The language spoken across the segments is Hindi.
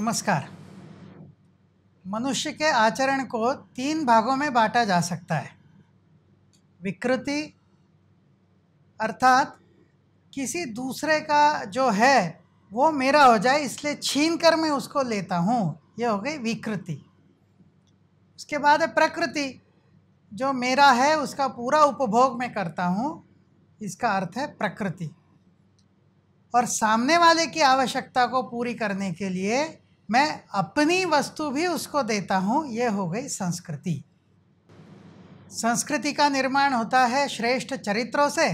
नमस्कार मनुष्य के आचरण को तीन भागों में बांटा जा सकता है विकृति अर्थात किसी दूसरे का जो है वो मेरा हो जाए इसलिए छीन कर मैं उसको लेता हूँ ये हो गई विकृति उसके बाद है प्रकृति जो मेरा है उसका पूरा उपभोग मैं करता हूँ इसका अर्थ है प्रकृति और सामने वाले की आवश्यकता को पूरी करने के लिए मैं अपनी वस्तु भी उसको देता हूँ ये हो गई संस्कृति संस्कृति का निर्माण होता है श्रेष्ठ चरित्रों से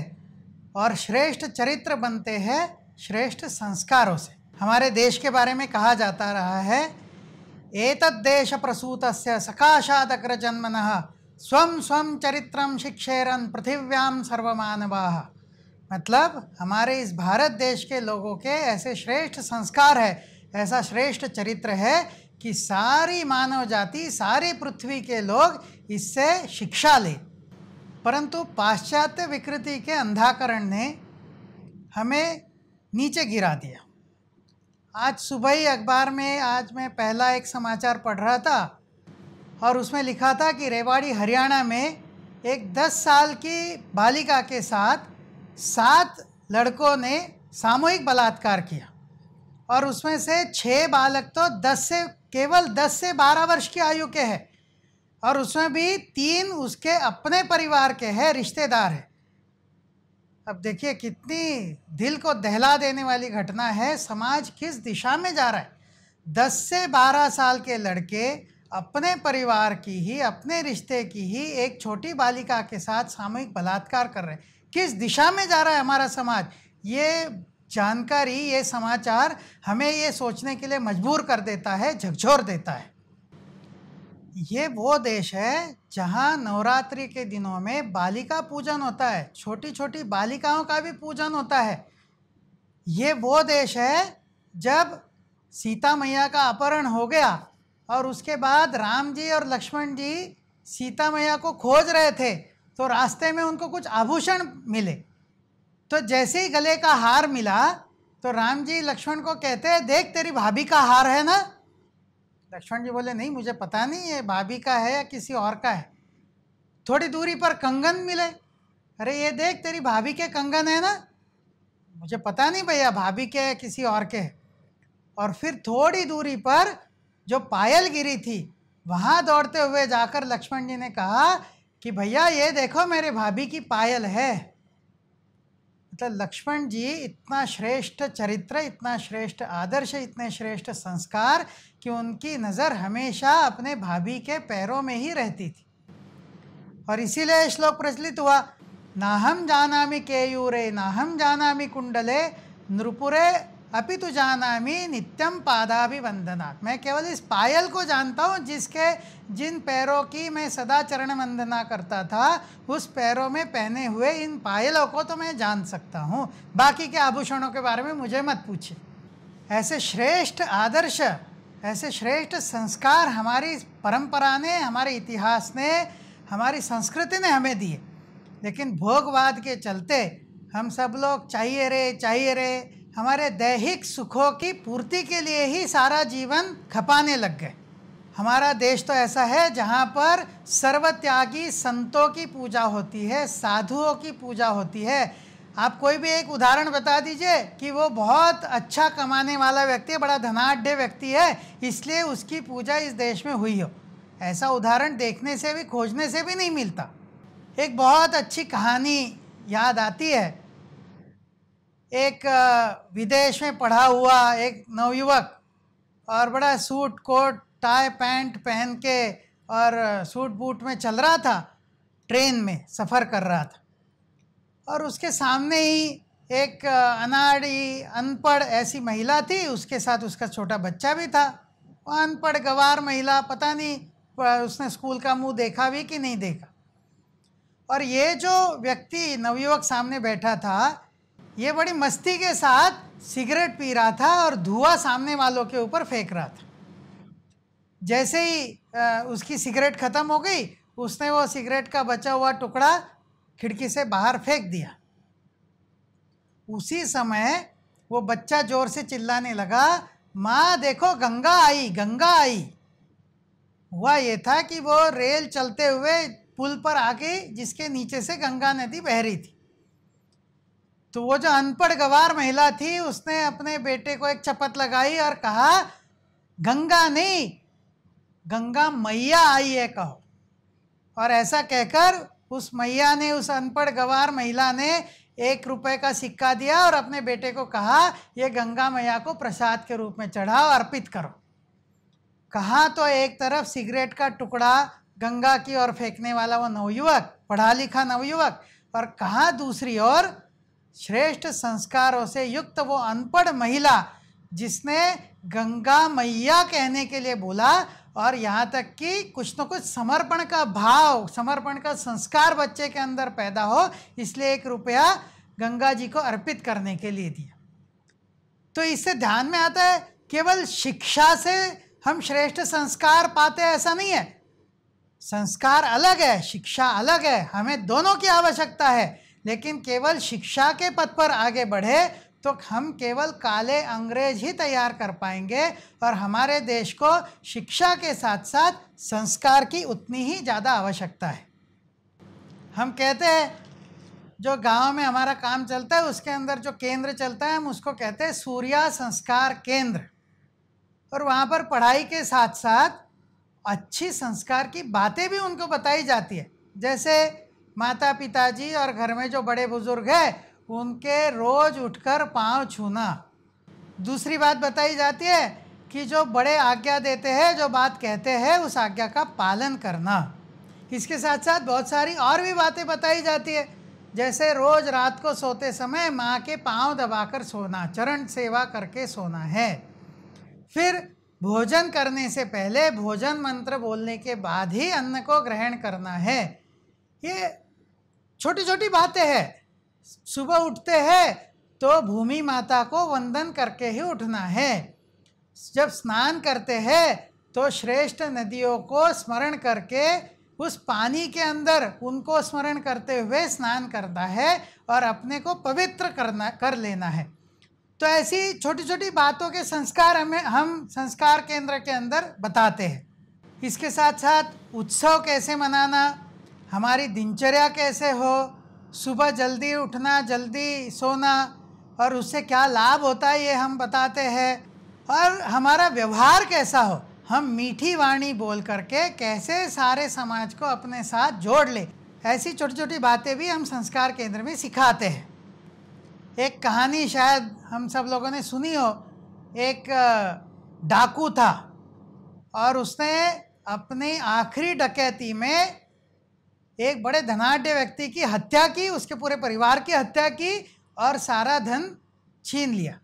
और श्रेष्ठ चरित्र बनते हैं श्रेष्ठ संस्कारों से हमारे देश के बारे में कहा जाता रहा है देश प्रसूत से सकाशादग्रजन्मन स्व स्व चरित्र शिक्षेरन पृथिव्याम सर्वमानवा मतलब हमारे इस भारत देश के लोगों के ऐसे श्रेष्ठ संस्कार है ऐसा श्रेष्ठ चरित्र है कि सारी मानव जाति सारे पृथ्वी के लोग इससे शिक्षा ले परंतु पाश्चात्य विकृति के अंधाकरण ने हमें नीचे गिरा दिया आज सुबह ही अखबार में आज मैं पहला एक समाचार पढ़ रहा था और उसमें लिखा था कि रेवाड़ी हरियाणा में एक 10 साल की बालिका के साथ सात लड़कों ने सामूहिक बलात्कार किया और उसमें से छः बालक तो दस से केवल दस से बारह वर्ष की आयु के हैं और उसमें भी तीन उसके अपने परिवार के हैं रिश्तेदार हैं अब देखिए कितनी दिल को दहला देने वाली घटना है समाज किस दिशा में जा रहा है दस से बारह साल के लड़के अपने परिवार की ही अपने रिश्ते की ही एक छोटी बालिका के साथ सामूहिक बलात्कार कर रहे हैं किस दिशा में जा रहा है हमारा समाज ये जानकारी ये समाचार हमें ये सोचने के लिए मजबूर कर देता है झकझोर देता है ये वो देश है जहाँ नवरात्रि के दिनों में बालिका पूजन होता है छोटी छोटी बालिकाओं का भी पूजन होता है ये वो देश है जब सीता मैया का अपहरण हो गया और उसके बाद राम जी और लक्ष्मण जी सीता मैया को खोज रहे थे तो रास्ते में उनको कुछ आभूषण मिले तो जैसे ही गले का हार मिला तो राम जी लक्ष्मण को कहते हैं देख तेरी भाभी का हार है ना लक्ष्मण जी बोले नहीं मुझे पता नहीं ये भाभी का है या किसी और का है थोड़ी दूरी पर कंगन मिले अरे ये देख तेरी भाभी के कंगन है ना मुझे पता नहीं भैया भाभी के या किसी और के और फिर थोड़ी दूरी पर जो पायल गिरी थी वहाँ दौड़ते हुए जाकर लक्ष्मण जी ने कहा कि भैया ये देखो मेरे भाभी की पायल है मतलब लक्ष्मण जी इतना श्रेष्ठ चरित्र इतना श्रेष्ठ आदर्श इतने श्रेष्ठ संस्कार कि उनकी नज़र हमेशा अपने भाभी के पैरों में ही रहती थी और इसीलिए श्लोक प्रचलित हुआ नाहम जानामि केयूरे नाहम जानामि कुंडले नृपुरे अभी तो मी नित्यम वंदना मैं केवल इस पायल को जानता हूँ जिसके जिन पैरों की मैं सदा चरण वंदना करता था उस पैरों में पहने हुए इन पायलों को तो मैं जान सकता हूँ बाकी के आभूषणों के बारे में मुझे मत पूछे ऐसे श्रेष्ठ आदर्श ऐसे श्रेष्ठ संस्कार हमारी परंपरा ने हमारे इतिहास ने हमारी संस्कृति ने हमें दिए लेकिन भोगवाद के चलते हम सब लोग चाहिए रे चाहिए रे हमारे दैहिक सुखों की पूर्ति के लिए ही सारा जीवन खपाने लग गए हमारा देश तो ऐसा है जहाँ पर सर्वत्यागी संतों की पूजा होती है साधुओं की पूजा होती है आप कोई भी एक उदाहरण बता दीजिए कि वो बहुत अच्छा कमाने वाला व्यक्ति है बड़ा धनाढ़ व्यक्ति है इसलिए उसकी पूजा इस देश में हुई हो ऐसा उदाहरण देखने से भी खोजने से भी नहीं मिलता एक बहुत अच्छी कहानी याद आती है एक विदेश में पढ़ा हुआ एक नवयुवक और बड़ा सूट कोट टाई पैंट पहन के और सूट बूट में चल रहा था ट्रेन में सफ़र कर रहा था और उसके सामने ही एक अनाड़ी अनपढ़ ऐसी महिला थी उसके साथ उसका छोटा बच्चा भी था वो अनपढ़ गवार महिला पता नहीं उसने स्कूल का मुंह देखा भी कि नहीं देखा और ये जो व्यक्ति नवयुवक सामने बैठा था ये बड़ी मस्ती के साथ सिगरेट पी रहा था और धुआं सामने वालों के ऊपर फेंक रहा था जैसे ही आ, उसकी सिगरेट ख़त्म हो गई उसने वो सिगरेट का बचा हुआ टुकड़ा खिड़की से बाहर फेंक दिया उसी समय वो बच्चा ज़ोर से चिल्लाने लगा माँ देखो गंगा आई गंगा आई हुआ ये था कि वो रेल चलते हुए पुल पर आके जिसके नीचे से गंगा नदी बह रही थी तो वो जो अनपढ़ गवार महिला थी उसने अपने बेटे को एक चपत लगाई और कहा गंगा नहीं गंगा मैया आई है कहो और ऐसा कहकर उस मैया ने उस अनपढ़ गवार महिला ने एक रुपए का सिक्का दिया और अपने बेटे को कहा ये गंगा मैया को प्रसाद के रूप में चढ़ाओ अर्पित करो कहा तो एक तरफ सिगरेट का टुकड़ा गंगा की ओर फेंकने वाला वो नवयुवक पढ़ा लिखा नवयुवक और कहा दूसरी ओर श्रेष्ठ संस्कारों से युक्त वो अनपढ़ महिला जिसने गंगा मैया कहने के लिए बोला और यहाँ तक कि कुछ न कुछ समर्पण का भाव समर्पण का संस्कार बच्चे के अंदर पैदा हो इसलिए एक रुपया गंगा जी को अर्पित करने के लिए दिया तो इससे ध्यान में आता है केवल शिक्षा से हम श्रेष्ठ संस्कार पाते ऐसा नहीं है संस्कार अलग है शिक्षा अलग है हमें दोनों की आवश्यकता है लेकिन केवल शिक्षा के पद पर आगे बढ़े तो हम केवल काले अंग्रेज ही तैयार कर पाएंगे और हमारे देश को शिक्षा के साथ साथ संस्कार की उतनी ही ज़्यादा आवश्यकता है हम कहते हैं जो गांव में हमारा काम चलता है उसके अंदर जो केंद्र चलता है हम उसको कहते हैं सूर्या संस्कार केंद्र और वहाँ पर पढ़ाई के साथ साथ अच्छी संस्कार की बातें भी उनको बताई जाती है जैसे माता पिताजी और घर में जो बड़े बुजुर्ग हैं उनके रोज उठकर पांव छूना दूसरी बात बताई जाती है कि जो बड़े आज्ञा देते हैं जो बात कहते हैं उस आज्ञा का पालन करना इसके साथ साथ बहुत सारी और भी बातें बताई जाती है जैसे रोज रात को सोते समय माँ के पांव दबाकर सोना चरण सेवा करके सोना है फिर भोजन करने से पहले भोजन मंत्र बोलने के बाद ही अन्न को ग्रहण करना है ये छोटी छोटी बातें हैं सुबह उठते हैं तो भूमि माता को वंदन करके ही उठना है जब स्नान करते हैं तो श्रेष्ठ नदियों को स्मरण करके उस पानी के अंदर उनको स्मरण करते हुए स्नान करना है और अपने को पवित्र करना कर लेना है तो ऐसी छोटी छोटी बातों के संस्कार हमें हम संस्कार केंद्र के अंदर बताते हैं इसके साथ साथ उत्सव कैसे मनाना हमारी दिनचर्या कैसे हो सुबह जल्दी उठना जल्दी सोना और उससे क्या लाभ होता है ये हम बताते हैं और हमारा व्यवहार कैसा हो हम मीठी वाणी बोल करके कैसे सारे समाज को अपने साथ जोड़ ले ऐसी छोटी छोटी बातें भी हम संस्कार केंद्र में सिखाते हैं एक कहानी शायद हम सब लोगों ने सुनी हो एक डाकू था और उसने अपनी आखिरी डकैती में एक बड़े धनाढ़ व्यक्ति की हत्या की उसके पूरे परिवार की हत्या की और सारा धन छीन लिया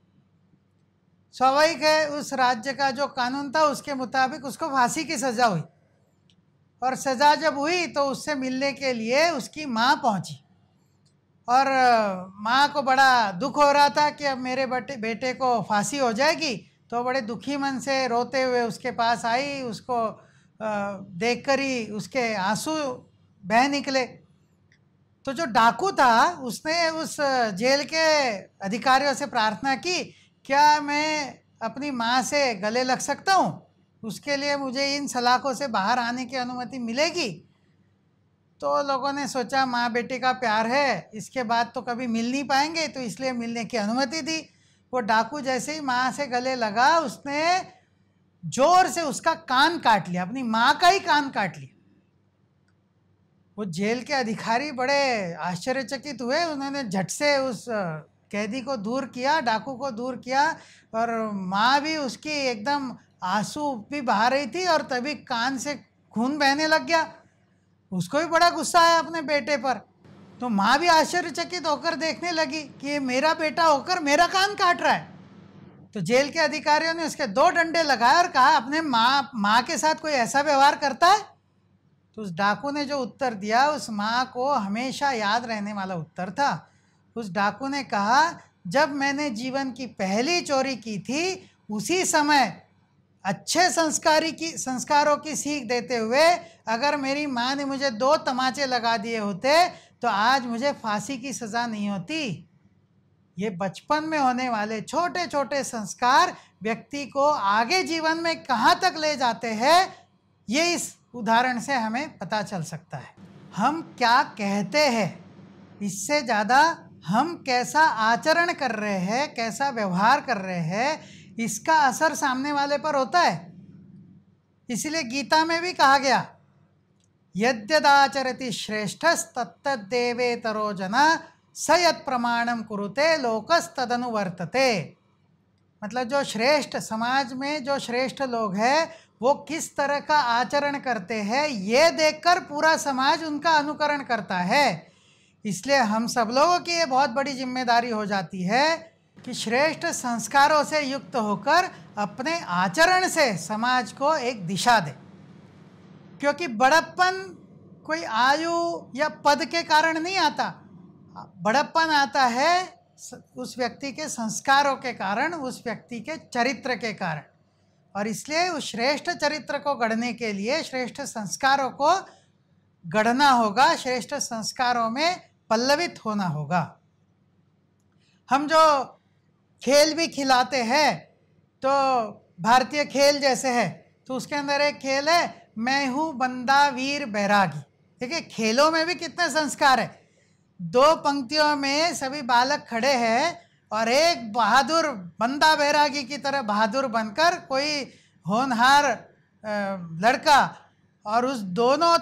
स्वाभाविक है उस राज्य का जो कानून था उसके मुताबिक उसको फांसी की सज़ा हुई और सज़ा जब हुई तो उससे मिलने के लिए उसकी माँ पहुँची और माँ को बड़ा दुख हो रहा था कि अब मेरे बेटे बेटे को फांसी हो जाएगी तो बड़े दुखी मन से रोते हुए उसके पास आई उसको देखकर ही उसके आंसू बह निकले तो जो डाकू था उसने उस जेल के अधिकारियों से प्रार्थना की क्या मैं अपनी माँ से गले लग सकता हूँ उसके लिए मुझे इन सलाखों से बाहर आने की अनुमति मिलेगी तो लोगों ने सोचा माँ बेटे का प्यार है इसके बाद तो कभी मिल नहीं पाएंगे तो इसलिए मिलने की अनुमति दी वो डाकू जैसे ही माँ से गले लगा उसने जोर से उसका कान काट लिया अपनी माँ का ही कान काट लिया वो जेल के अधिकारी बड़े आश्चर्यचकित हुए उन्होंने झट से उस कैदी को दूर किया डाकू को दूर किया और माँ भी उसकी एकदम आंसू भी बहा रही थी और तभी कान से खून बहने लग गया उसको भी बड़ा गुस्सा आया अपने बेटे पर तो माँ भी आश्चर्यचकित होकर देखने लगी कि ये मेरा बेटा होकर मेरा कान काट रहा है तो जेल के अधिकारियों ने उसके दो डंडे लगाए और कहा अपने माँ माँ के साथ कोई ऐसा व्यवहार करता है तो उस डाकू ने जो उत्तर दिया उस माँ को हमेशा याद रहने वाला उत्तर था उस डाकू ने कहा जब मैंने जीवन की पहली चोरी की थी उसी समय अच्छे संस्कारी की संस्कारों की सीख देते हुए अगर मेरी माँ ने मुझे दो तमाचे लगा दिए होते तो आज मुझे फांसी की सज़ा नहीं होती ये बचपन में होने वाले छोटे छोटे संस्कार व्यक्ति को आगे जीवन में कहाँ तक ले जाते हैं ये इस उदाहरण से हमें पता चल सकता है हम क्या कहते हैं इससे ज़्यादा हम कैसा आचरण कर रहे हैं कैसा व्यवहार कर रहे हैं इसका असर सामने वाले पर होता है इसलिए गीता में भी कहा गया यद्यदाचरति श्रेष्ठस्तत्तदेवेतरो जन स यद प्रमाणम कुरुते तदनुवर्तते मतलब जो श्रेष्ठ समाज में जो श्रेष्ठ लोग हैं वो किस तरह का आचरण करते हैं ये देखकर पूरा समाज उनका अनुकरण करता है इसलिए हम सब लोगों की ये बहुत बड़ी जिम्मेदारी हो जाती है कि श्रेष्ठ संस्कारों से युक्त होकर अपने आचरण से समाज को एक दिशा दे क्योंकि बड़प्पन कोई आयु या पद के कारण नहीं आता बड़प्पन आता है उस व्यक्ति के संस्कारों के कारण उस व्यक्ति के चरित्र के कारण और इसलिए उस श्रेष्ठ चरित्र को गढ़ने के लिए श्रेष्ठ संस्कारों को गढ़ना होगा श्रेष्ठ संस्कारों में पल्लवित होना होगा हम जो खेल भी खिलाते हैं तो भारतीय खेल जैसे है तो उसके अंदर एक खेल है मैं हूँ बंदा वीर बैरागी ठीक है खेलों में भी कितने संस्कार है दो पंक्तियों में सभी बालक खड़े हैं और एक बहादुर बंदा बैरागी की तरह बहादुर बनकर कोई होनहार लड़का और उस दोनों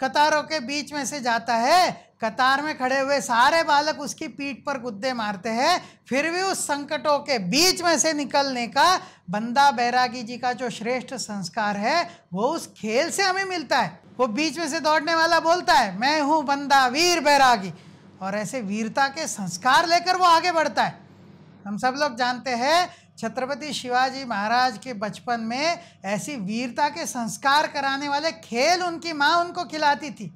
कतारों के बीच में से जाता है कतार में खड़े हुए सारे बालक उसकी पीठ पर गुद्दे मारते हैं फिर भी उस संकटों के बीच में से निकलने का बंदा बैरागी जी का जो श्रेष्ठ संस्कार है वो उस खेल से हमें मिलता है वो बीच में से दौड़ने वाला बोलता है मैं हूँ बंदा वीर बैरागी और ऐसे वीरता के संस्कार लेकर वो आगे बढ़ता है हम सब लोग जानते हैं छत्रपति शिवाजी महाराज के बचपन में ऐसी वीरता के संस्कार कराने वाले खेल उनकी माँ उनको खिलाती थी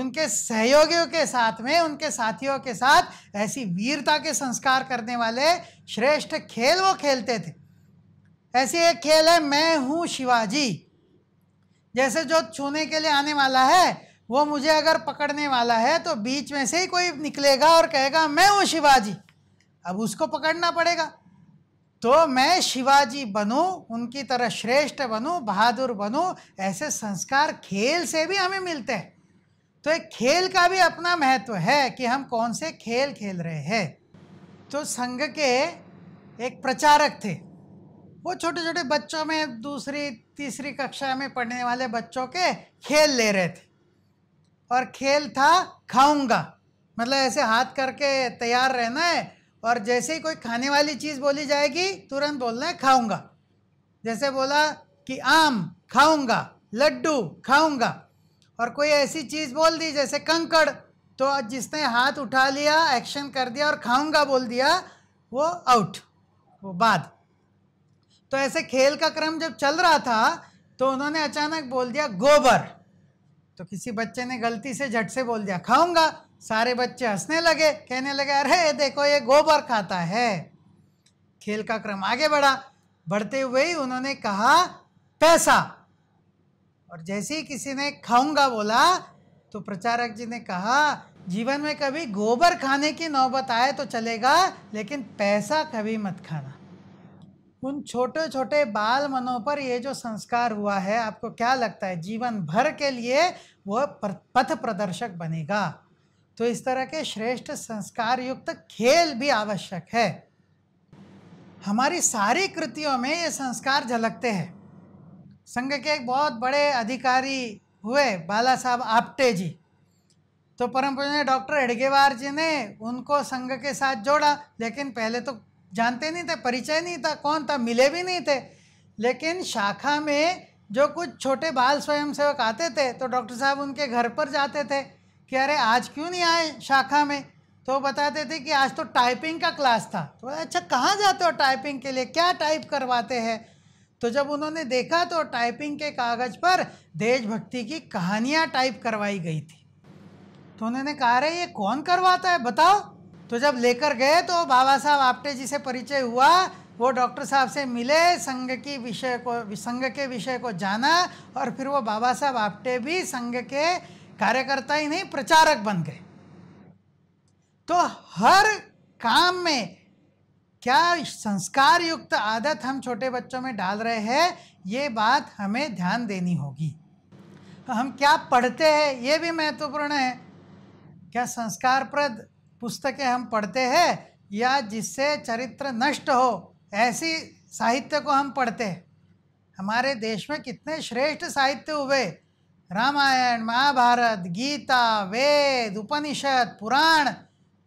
उनके सहयोगियों के साथ में उनके साथियों के साथ ऐसी वीरता के संस्कार करने वाले श्रेष्ठ खेल वो खेलते थे ऐसी एक खेल है मैं हूँ शिवाजी जैसे जो छूने के लिए आने वाला है वो मुझे अगर पकड़ने वाला है तो बीच में से ही कोई निकलेगा और कहेगा मैं हूँ शिवाजी अब उसको पकड़ना पड़ेगा तो मैं शिवाजी बनूं उनकी तरह श्रेष्ठ बनूं बहादुर बनूं ऐसे संस्कार खेल से भी हमें मिलते हैं तो एक खेल का भी अपना महत्व है कि हम कौन से खेल खेल रहे हैं तो संघ के एक प्रचारक थे वो छोटे छोटे बच्चों में दूसरी तीसरी कक्षा में पढ़ने वाले बच्चों के खेल ले रहे थे और खेल था खाऊंगा मतलब ऐसे हाथ करके तैयार रहना है और जैसे ही कोई खाने वाली चीज़ बोली जाएगी तुरंत बोलना है खाऊंगा जैसे बोला कि आम खाऊंगा लड्डू खाऊंगा और कोई ऐसी चीज़ बोल दी जैसे कंकड़ तो जिसने हाथ उठा लिया एक्शन कर दिया और खाऊंगा बोल दिया वो आउट वो बाद तो ऐसे खेल का क्रम जब चल रहा था तो उन्होंने अचानक बोल दिया गोबर तो किसी बच्चे ने गलती से झट से बोल दिया खाऊंगा सारे बच्चे हंसने लगे कहने लगे अरे देखो ये गोबर खाता है खेल का क्रम आगे बढ़ा बढ़ते हुए ही उन्होंने कहा पैसा और जैसे ही किसी ने खाऊंगा बोला तो प्रचारक जी ने कहा जीवन में कभी गोबर खाने की नौबत आए तो चलेगा लेकिन पैसा कभी मत खाना उन छोटे छोटे बाल मनों पर ये जो संस्कार हुआ है आपको क्या लगता है जीवन भर के लिए वह पथ प्रदर्शक बनेगा तो इस तरह के श्रेष्ठ संस्कार युक्त खेल भी आवश्यक है हमारी सारी कृतियों में ये संस्कार झलकते हैं संघ के एक बहुत बड़े अधिकारी हुए बाला साहब आप्टे जी तो परम पूजनीय डॉक्टर एडगेवार जी ने उनको संघ के साथ जोड़ा लेकिन पहले तो जानते नहीं थे परिचय नहीं था कौन था मिले भी नहीं थे लेकिन शाखा में जो कुछ छोटे बाल स्वयंसेवक आते थे तो डॉक्टर साहब उनके घर पर जाते थे कि अरे आज क्यों नहीं आए शाखा में तो बताते थे कि आज तो टाइपिंग का क्लास था तो अच्छा कहाँ जाते हो टाइपिंग के लिए क्या टाइप करवाते हैं तो जब उन्होंने देखा तो टाइपिंग के कागज़ पर देशभक्ति की कहानियाँ टाइप करवाई गई थी तो उन्होंने कहा अरे ये कौन करवाता है बताओ तो जब लेकर गए तो बाबा साहब आपटे जी से परिचय हुआ वो डॉक्टर साहब से मिले संघ की विषय को संघ के विषय को जाना और फिर वो बाबा साहब आपटे भी संघ के कार्यकर्ता ही नहीं प्रचारक बन गए तो हर काम में क्या संस्कार युक्त आदत हम छोटे बच्चों में डाल रहे हैं ये बात हमें ध्यान देनी होगी तो हम क्या पढ़ते हैं ये भी महत्वपूर्ण है क्या संस्कारप्रद पुस्तकें हम पढ़ते हैं या जिससे चरित्र नष्ट हो ऐसी साहित्य को हम पढ़ते हैं हमारे देश में कितने श्रेष्ठ साहित्य हुए रामायण महाभारत गीता वेद उपनिषद पुराण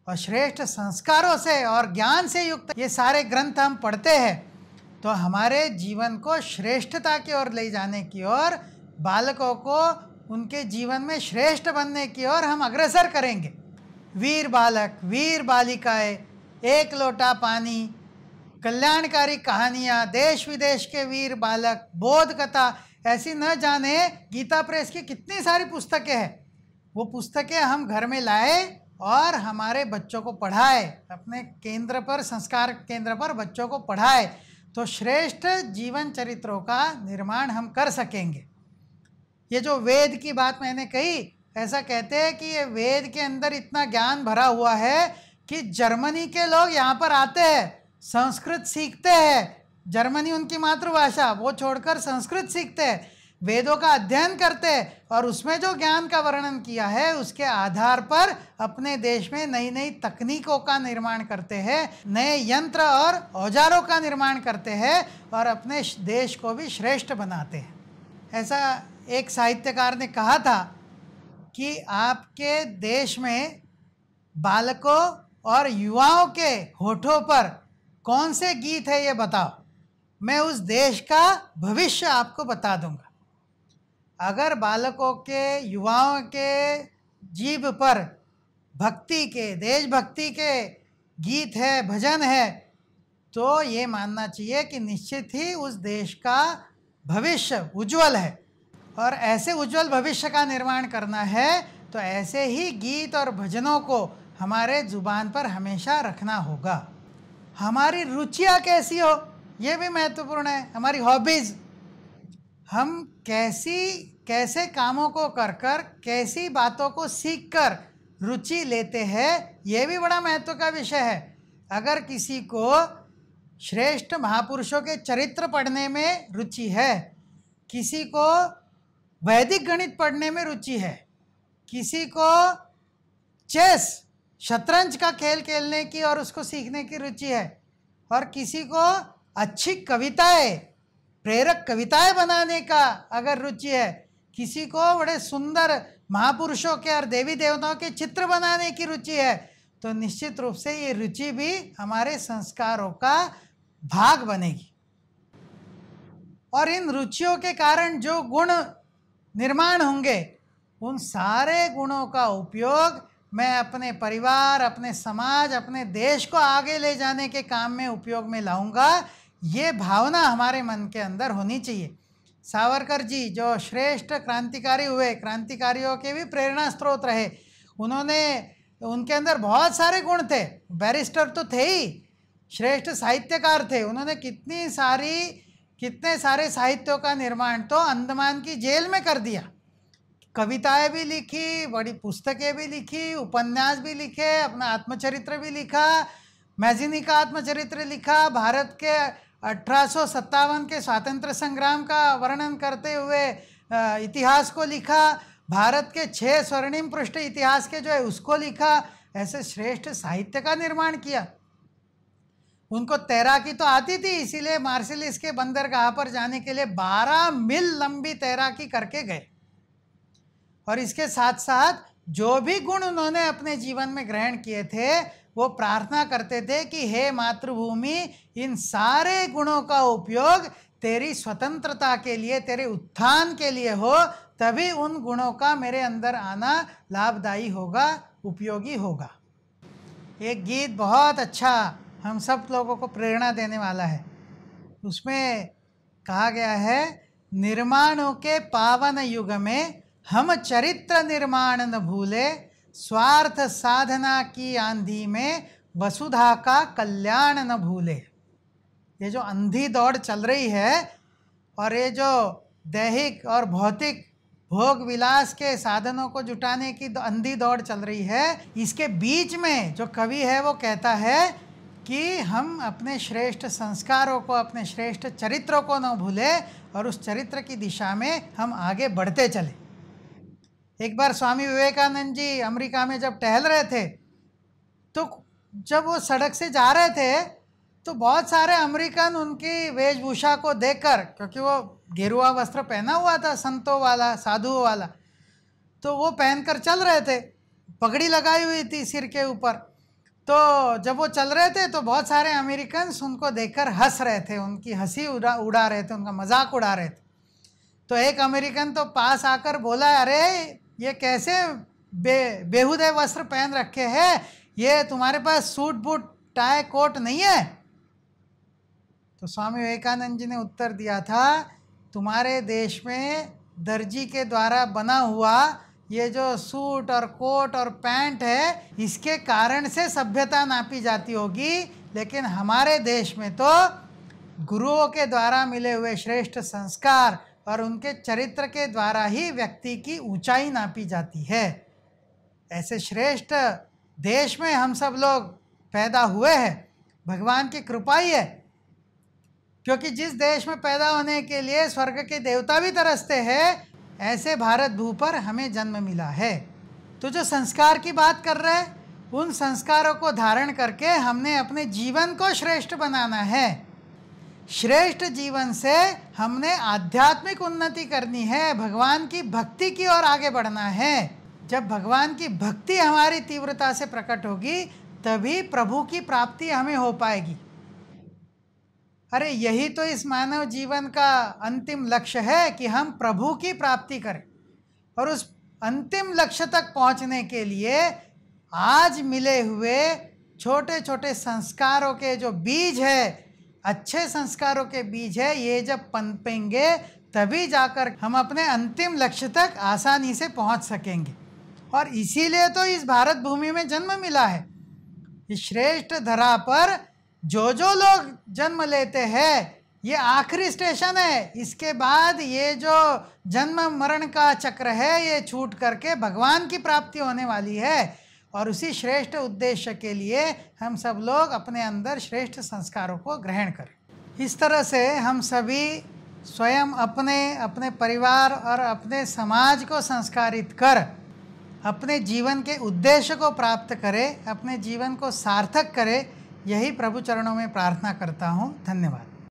और श्रेष्ठ संस्कारों से और ज्ञान से युक्त ये सारे ग्रंथ हम पढ़ते हैं तो हमारे जीवन को श्रेष्ठता की ओर ले जाने की ओर बालकों को उनके जीवन में श्रेष्ठ बनने की ओर हम अग्रसर करेंगे वीर बालक वीर बालिकाएं एक लोटा पानी कल्याणकारी कहानियाँ देश विदेश के वीर बालक बोध कथा ऐसी न जाने गीता प्रेस की कितनी सारी पुस्तकें हैं वो पुस्तकें हम घर में लाए और हमारे बच्चों को पढ़ाए अपने केंद्र पर संस्कार केंद्र पर बच्चों को पढ़ाए तो श्रेष्ठ जीवन चरित्रों का निर्माण हम कर सकेंगे ये जो वेद की बात मैंने कही ऐसा कहते हैं कि ये वेद के अंदर इतना ज्ञान भरा हुआ है कि जर्मनी के लोग यहाँ पर आते हैं संस्कृत सीखते हैं जर्मनी उनकी मातृभाषा वो छोड़कर संस्कृत सीखते हैं वेदों का अध्ययन करते हैं और उसमें जो ज्ञान का वर्णन किया है उसके आधार पर अपने देश में नई नई तकनीकों का निर्माण करते हैं नए यंत्र और औजारों का निर्माण करते हैं और अपने देश को भी श्रेष्ठ बनाते हैं ऐसा एक साहित्यकार ने कहा था कि आपके देश में बालकों और युवाओं के होठों पर कौन से गीत है ये बताओ मैं उस देश का भविष्य आपको बता दूंगा अगर बालकों के युवाओं के जीव पर भक्ति के देशभक्ति के गीत है भजन है तो ये मानना चाहिए कि निश्चित ही उस देश का भविष्य उज्जवल है और ऐसे उज्जवल भविष्य का निर्माण करना है तो ऐसे ही गीत और भजनों को हमारे ज़ुबान पर हमेशा रखना होगा हमारी रुचियाँ कैसी हो ये भी महत्वपूर्ण है हमारी हॉबीज़ हम कैसी कैसे कामों को कर कर कैसी बातों को सीख कर रुचि लेते हैं ये भी बड़ा महत्व का विषय है अगर किसी को श्रेष्ठ महापुरुषों के चरित्र पढ़ने में रुचि है किसी को वैदिक गणित पढ़ने में रुचि है किसी को चेस शतरंज का खेल खेलने की और उसको सीखने की रुचि है और किसी को अच्छी कविताएं प्रेरक कविताएं बनाने का अगर रुचि है किसी को बड़े सुंदर महापुरुषों के और देवी देवताओं के चित्र बनाने की रुचि है तो निश्चित रूप से ये रुचि भी हमारे संस्कारों का भाग बनेगी और इन रुचियों के कारण जो गुण निर्माण होंगे उन सारे गुणों का उपयोग मैं अपने परिवार अपने समाज अपने देश को आगे ले जाने के काम में उपयोग में लाऊंगा ये भावना हमारे मन के अंदर होनी चाहिए सावरकर जी जो श्रेष्ठ क्रांतिकारी हुए क्रांतिकारियों के भी प्रेरणा स्रोत रहे उन्होंने उनके अंदर बहुत सारे गुण थे बैरिस्टर तो थे ही श्रेष्ठ साहित्यकार थे उन्होंने कितनी सारी कितने सारे साहित्यों का निर्माण तो अंडमान की जेल में कर दिया कविताएं भी लिखी बड़ी पुस्तकें भी लिखी उपन्यास भी लिखे अपना आत्मचरित्र भी लिखा मैजिनी का आत्मचरित्र लिखा भारत के अठारह के स्वातंत्र संग्राम का वर्णन करते हुए इतिहास को लिखा भारत के छः स्वर्णिम पृष्ठ इतिहास के जो है उसको लिखा ऐसे श्रेष्ठ साहित्य का निर्माण किया उनको तैराकी तो आती थी इसीलिए मार्सिलिस के बंदरगाह पर जाने के लिए बारह मील लंबी तैराकी करके गए और इसके साथ साथ जो भी गुण उन्होंने अपने जीवन में ग्रहण किए थे वो प्रार्थना करते थे कि हे मातृभूमि इन सारे गुणों का उपयोग तेरी स्वतंत्रता के लिए तेरे उत्थान के लिए हो तभी उन गुणों का मेरे अंदर आना लाभदायी होगा उपयोगी होगा एक गीत बहुत अच्छा हम सब लोगों को प्रेरणा देने वाला है उसमें कहा गया है निर्माणों के पावन युग में हम चरित्र निर्माण न भूले स्वार्थ साधना की आंधी में वसुधा का कल्याण न भूले ये जो अंधी दौड़ चल रही है और ये जो दैहिक और भौतिक भोग विलास के साधनों को जुटाने की अंधी दौड़ चल रही है इसके बीच में जो कवि है वो कहता है कि हम अपने श्रेष्ठ संस्कारों को अपने श्रेष्ठ चरित्रों को न भूले और उस चरित्र की दिशा में हम आगे बढ़ते चले एक बार स्वामी विवेकानंद जी अमेरिका में जब टहल रहे थे तो जब वो सड़क से जा रहे थे तो बहुत सारे अमेरिकन उनकी वेशभूषा को देखकर क्योंकि वो गेरुआ वस्त्र पहना हुआ था संतों वाला साधुओं वाला तो वो पहनकर चल रहे थे पगड़ी लगाई हुई थी सिर के ऊपर तो जब वो चल रहे थे तो बहुत सारे अमेरिकन उनको देखकर हंस रहे थे उनकी हंसी उड़ा उड़ा रहे थे उनका मजाक उड़ा रहे थे तो एक अमेरिकन तो पास आकर बोला अरे ये कैसे बे बेहूद वस्त्र पहन रखे हैं ये तुम्हारे पास सूट बूट टाई कोट नहीं है तो स्वामी विवेकानंद जी ने उत्तर दिया था तुम्हारे देश में दर्जी के द्वारा बना हुआ ये जो सूट और कोट और पैंट है इसके कारण से सभ्यता नापी जाती होगी लेकिन हमारे देश में तो गुरुओं के द्वारा मिले हुए श्रेष्ठ संस्कार और उनके चरित्र के द्वारा ही व्यक्ति की ऊंचाई नापी जाती है ऐसे श्रेष्ठ देश में हम सब लोग पैदा हुए हैं भगवान की कृपा ही है क्योंकि जिस देश में पैदा होने के लिए स्वर्ग के देवता भी तरसते हैं ऐसे भारत भू पर हमें जन्म मिला है तो जो संस्कार की बात कर रहे हैं उन संस्कारों को धारण करके हमने अपने जीवन को श्रेष्ठ बनाना है श्रेष्ठ जीवन से हमने आध्यात्मिक उन्नति करनी है भगवान की भक्ति की ओर आगे बढ़ना है जब भगवान की भक्ति हमारी तीव्रता से प्रकट होगी तभी प्रभु की प्राप्ति हमें हो पाएगी अरे यही तो इस मानव जीवन का अंतिम लक्ष्य है कि हम प्रभु की प्राप्ति करें और उस अंतिम लक्ष्य तक पहुंचने के लिए आज मिले हुए छोटे छोटे संस्कारों के जो बीज है अच्छे संस्कारों के बीज है ये जब पनपेंगे तभी जाकर हम अपने अंतिम लक्ष्य तक आसानी से पहुंच सकेंगे और इसीलिए तो इस भारत भूमि में जन्म मिला है इस श्रेष्ठ धरा पर जो जो लोग जन्म लेते हैं ये आखिरी स्टेशन है इसके बाद ये जो जन्म मरण का चक्र है ये छूट करके भगवान की प्राप्ति होने वाली है और उसी श्रेष्ठ उद्देश्य के लिए हम सब लोग अपने अंदर श्रेष्ठ संस्कारों को ग्रहण करें इस तरह से हम सभी स्वयं अपने अपने परिवार और अपने समाज को संस्कारित कर अपने जीवन के उद्देश्य को प्राप्त करें अपने जीवन को सार्थक करें यही प्रभु चरणों में प्रार्थना करता हूँ धन्यवाद